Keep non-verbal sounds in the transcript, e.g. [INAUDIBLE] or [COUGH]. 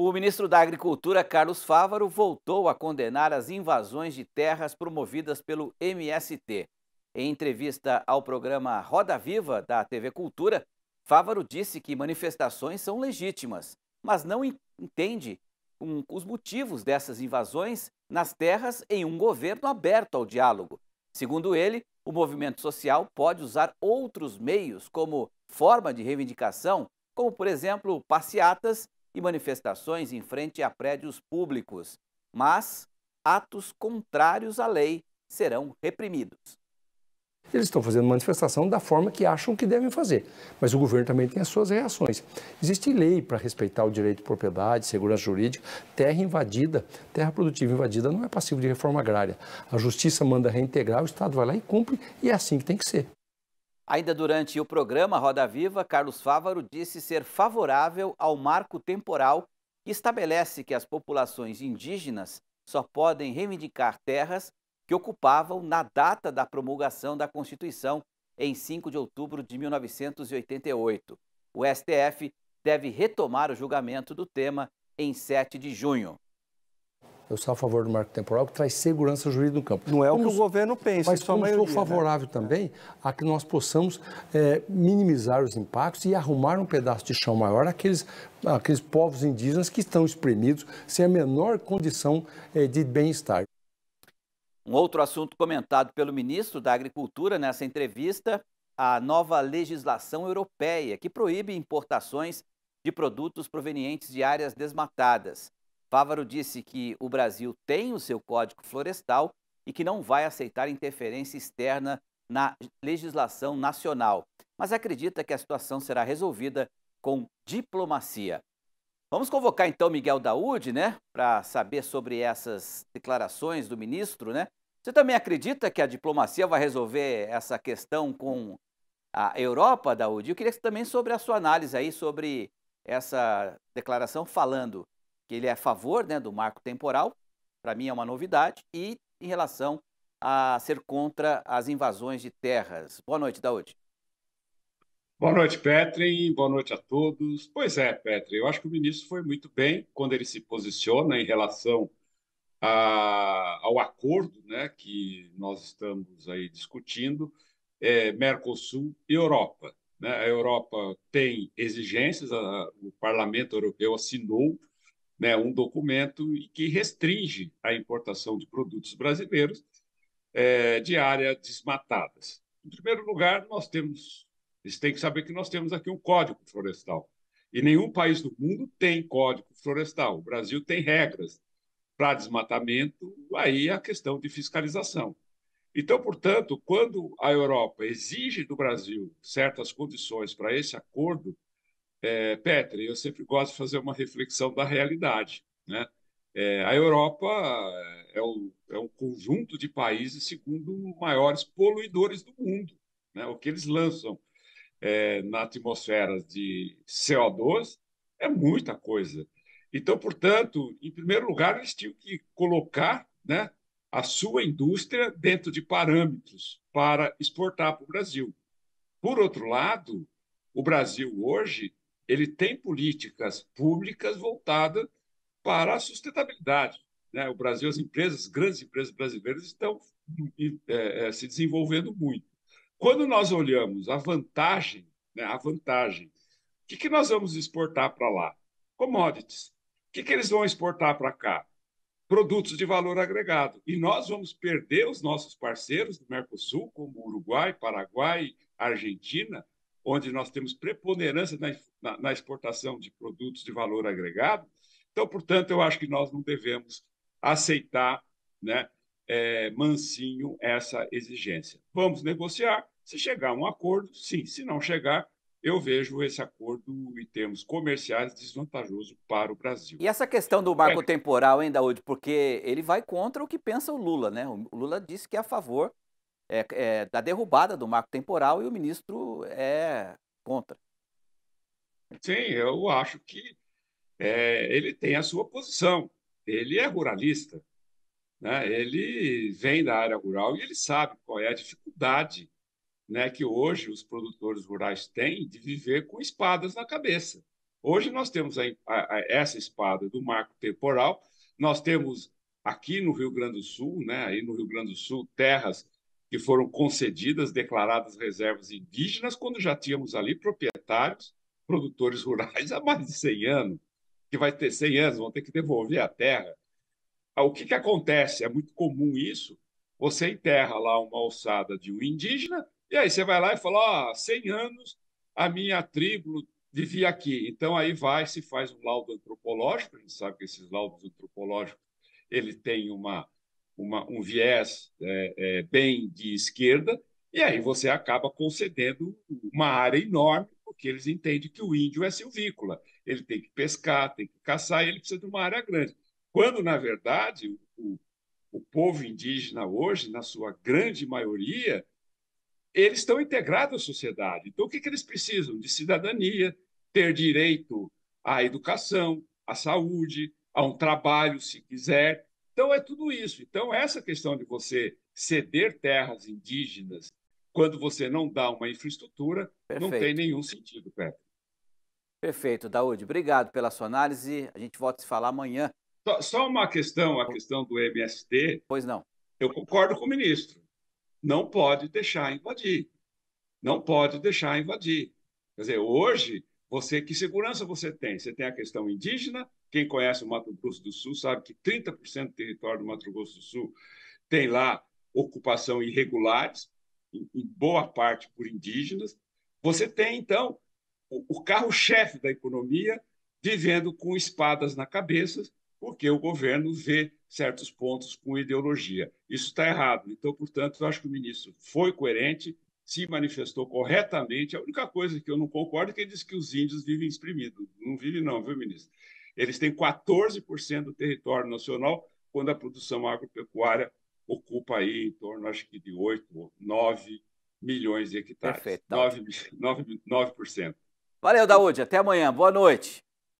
O ministro da Agricultura, Carlos Fávaro, voltou a condenar as invasões de terras promovidas pelo MST. Em entrevista ao programa Roda Viva da TV Cultura, Fávaro disse que manifestações são legítimas, mas não entende os motivos dessas invasões nas terras em um governo aberto ao diálogo. Segundo ele, o movimento social pode usar outros meios como forma de reivindicação, como, por exemplo, passeatas e manifestações em frente a prédios públicos, mas atos contrários à lei serão reprimidos. Eles estão fazendo manifestação da forma que acham que devem fazer, mas o governo também tem as suas reações. Existe lei para respeitar o direito de propriedade, segurança jurídica, terra invadida, terra produtiva invadida não é passivo de reforma agrária. A justiça manda reintegrar, o Estado vai lá e cumpre, e é assim que tem que ser. Ainda durante o programa Roda Viva, Carlos Fávaro disse ser favorável ao marco temporal que estabelece que as populações indígenas só podem reivindicar terras que ocupavam na data da promulgação da Constituição, em 5 de outubro de 1988. O STF deve retomar o julgamento do tema em 7 de junho. Eu sou a favor do marco temporal, que traz segurança jurídica no campo. Não é o que o governo pensa, mas é como sou né? favorável né? também a que nós possamos é, minimizar os impactos e arrumar um pedaço de chão maior àqueles, àqueles povos indígenas que estão espremidos sem a menor condição é, de bem-estar. Um outro assunto comentado pelo ministro da Agricultura nessa entrevista, a nova legislação europeia que proíbe importações de produtos provenientes de áreas desmatadas. Fávaro disse que o Brasil tem o seu Código Florestal e que não vai aceitar interferência externa na legislação nacional, mas acredita que a situação será resolvida com diplomacia. Vamos convocar então Miguel Daúde, né, para saber sobre essas declarações do ministro, né? Você também acredita que a diplomacia vai resolver essa questão com a Europa, Daúde? Eu queria também sobre a sua análise aí sobre essa declaração falando que ele é a favor né, do marco temporal, para mim é uma novidade, e em relação a ser contra as invasões de terras. Boa noite, Daúde. Boa noite, Petrin. Boa noite a todos. Pois é, Petrin, eu acho que o ministro foi muito bem quando ele se posiciona em relação a, ao acordo né, que nós estamos aí discutindo, é, Mercosul e Europa. Né? A Europa tem exigências, a, o Parlamento Europeu assinou né, um documento que restringe a importação de produtos brasileiros é, de áreas desmatadas. Em primeiro lugar, nós temos, eles têm que saber que nós temos aqui um código florestal. E nenhum país do mundo tem código florestal. O Brasil tem regras para desmatamento, aí a questão de fiscalização. Então, portanto, quando a Europa exige do Brasil certas condições para esse acordo, é, Petri, eu sempre gosto de fazer uma reflexão da realidade. Né? É, a Europa é, o, é um conjunto de países segundo maiores poluidores do mundo. Né? O que eles lançam é, na atmosfera de CO2 é muita coisa. Então, portanto, em primeiro lugar, eles tinham que colocar né, a sua indústria dentro de parâmetros para exportar para o Brasil. Por outro lado, o Brasil hoje ele tem políticas públicas voltadas para a sustentabilidade. Né? O Brasil, as empresas, grandes empresas brasileiras estão é, é, se desenvolvendo muito. Quando nós olhamos a vantagem, né, a vantagem, o que, que nós vamos exportar para lá? Commodities. O que, que eles vão exportar para cá? Produtos de valor agregado. E nós vamos perder os nossos parceiros do Mercosul, como Uruguai, Paraguai, Argentina, onde nós temos preponderância na, na, na exportação de produtos de valor agregado. Então, portanto, eu acho que nós não devemos aceitar né, é, mansinho essa exigência. Vamos negociar. Se chegar a um acordo, sim. Se não chegar, eu vejo esse acordo em termos comerciais desvantajoso para o Brasil. E essa questão do marco é. temporal, hein, Daúde? Porque ele vai contra o que pensa o Lula, né? O Lula disse que é a favor é, é, da derrubada do marco temporal e o ministro é contra. Sim, eu acho que é, ele tem a sua posição. Ele é ruralista, né? ele vem da área rural e ele sabe qual é a dificuldade né, que hoje os produtores rurais têm de viver com espadas na cabeça. Hoje nós temos a, a, essa espada do marco temporal, nós temos aqui no Rio Grande do Sul, né, aí no Rio Grande do Sul, terras que foram concedidas, declaradas reservas indígenas, quando já tínhamos ali proprietários, produtores rurais [LAUGHS] há mais de 100 anos, que vai ter 100 anos, vão ter que devolver a terra. Ah, o que, que acontece? É muito comum isso. Você enterra lá uma alçada de um indígena, e aí você vai lá e fala: Ó, oh, 100 anos a minha tribo vivia aqui. Então aí vai, se faz um laudo antropológico, a gente sabe que esses laudos antropológicos ele tem uma uma, um viés é, é, bem de esquerda, e aí você acaba concedendo uma área enorme, porque eles entendem que o índio é silvícola, ele tem que pescar, tem que caçar, e ele precisa de uma área grande. Quando, na verdade, o, o povo indígena hoje, na sua grande maioria, eles estão integrados à sociedade. Então, o que, que eles precisam? De cidadania, ter direito à educação, à saúde, a um trabalho, se quiser, então, é tudo isso. Então, essa questão de você ceder terras indígenas quando você não dá uma infraestrutura Perfeito. não tem nenhum sentido, Pedro. Perfeito, Daúde. Obrigado pela sua análise. A gente volta a se falar amanhã. Só, só uma questão, a questão do MST. Pois não. Eu concordo com o ministro. Não pode deixar invadir. Não pode deixar invadir. Quer dizer, hoje, você que segurança você tem? Você tem a questão indígena, quem conhece o Mato Grosso do Sul sabe que 30% do território do Mato Grosso do Sul tem lá ocupação irregulares, em, boa parte por indígenas. Você tem, então, o, carro-chefe da economia vivendo com espadas na cabeça, porque o governo vê certos pontos com ideologia. Isso está errado. Então, portanto, eu acho que o ministro foi coerente, se manifestou corretamente. A única coisa que eu não concordo é que ele disse que os índios vivem exprimidos. Não vive não, viu, ministro? Eles têm 14% do território nacional, quando a produção agropecuária ocupa aí em torno, acho que de 8 ou 9 milhões de hectares. Perfeito. 9%. 9, 9%. Valeu, Daúde. Até amanhã. Boa noite.